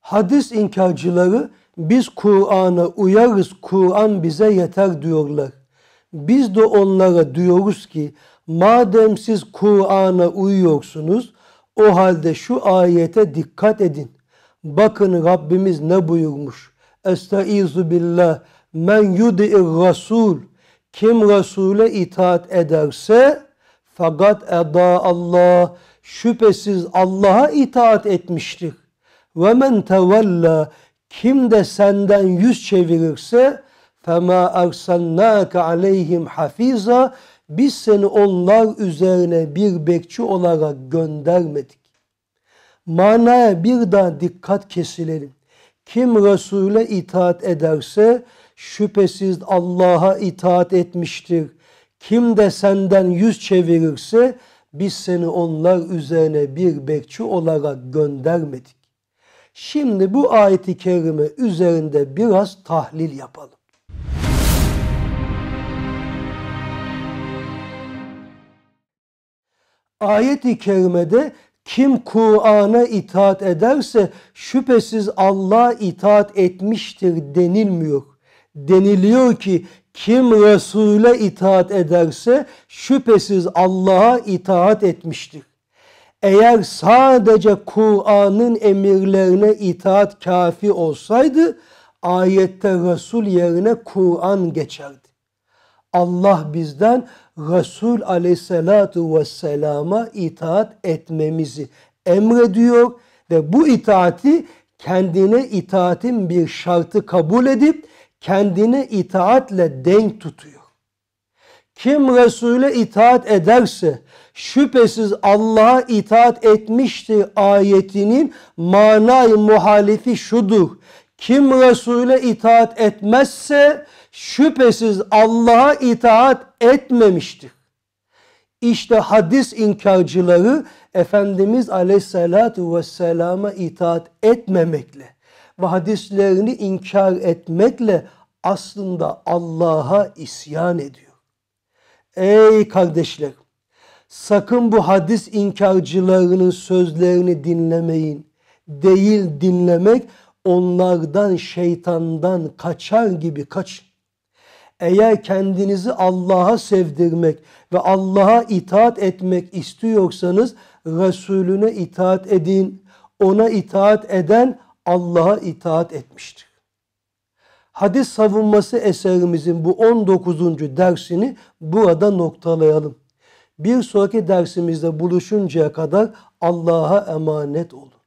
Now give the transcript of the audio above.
Hadis inkarcıları biz Kur'an'a uyarız, Kur'an bize yeter diyorlar. Biz de onlara diyoruz ki madem siz Kur'an'a uyuyorsunuz o halde şu ayete dikkat edin. Bakın Rabbimiz ne buyurmuş. Estaizu billah men yudi'ir rasul kim Resul'e itaat ederse fakat eda Allah şüphesiz Allah'a itaat etmiştir. Ve men tevella kim de senden yüz çevirirse fema arsalnaka aleyhim hafiza biz seni onlar üzerine bir bekçi olarak göndermedik. Manaya bir daha dikkat kesilelim. Kim Resul'e itaat ederse şüphesiz Allah'a itaat etmiştir. Kim de senden yüz çevirirse biz seni onlar üzerine bir bekçi olarak göndermedik. Şimdi bu ayeti kerime üzerinde biraz tahlil yapalım. Ayet-i kerimede kim Kur'an'a itaat ederse şüphesiz Allah'a itaat etmiştir denilmiyor. Deniliyor ki kim Resul'e itaat ederse şüphesiz Allah'a itaat etmiştir eğer sadece Kur'an'ın emirlerine itaat kafi olsaydı ayette Resul yerine Kur'an geçerdi. Allah bizden Resul aleyhissalatu vesselama itaat etmemizi emrediyor ve bu itaati kendine itaatin bir şartı kabul edip kendine itaatle denk tutuyor. Kim Resul'e itaat ederse şüphesiz Allah'a itaat etmiştir ayetinin manayı muhalifi şudur. Kim Resul'e itaat etmezse şüphesiz Allah'a itaat etmemiştir. İşte hadis inkarcıları Efendimiz Aleyhisselatü Vesselam'a itaat etmemekle ve hadislerini inkar etmekle aslında Allah'a isyan ediyor. Ey kardeşler! Sakın bu hadis inkarcılarının sözlerini dinlemeyin. Değil dinlemek onlardan şeytandan kaçar gibi kaç. Eğer kendinizi Allah'a sevdirmek ve Allah'a itaat etmek istiyorsanız Resulüne itaat edin. Ona itaat eden Allah'a itaat etmiştir hadis savunması eserimizin bu 19. dersini burada noktalayalım. Bir sonraki dersimizde buluşuncaya kadar Allah'a emanet olun.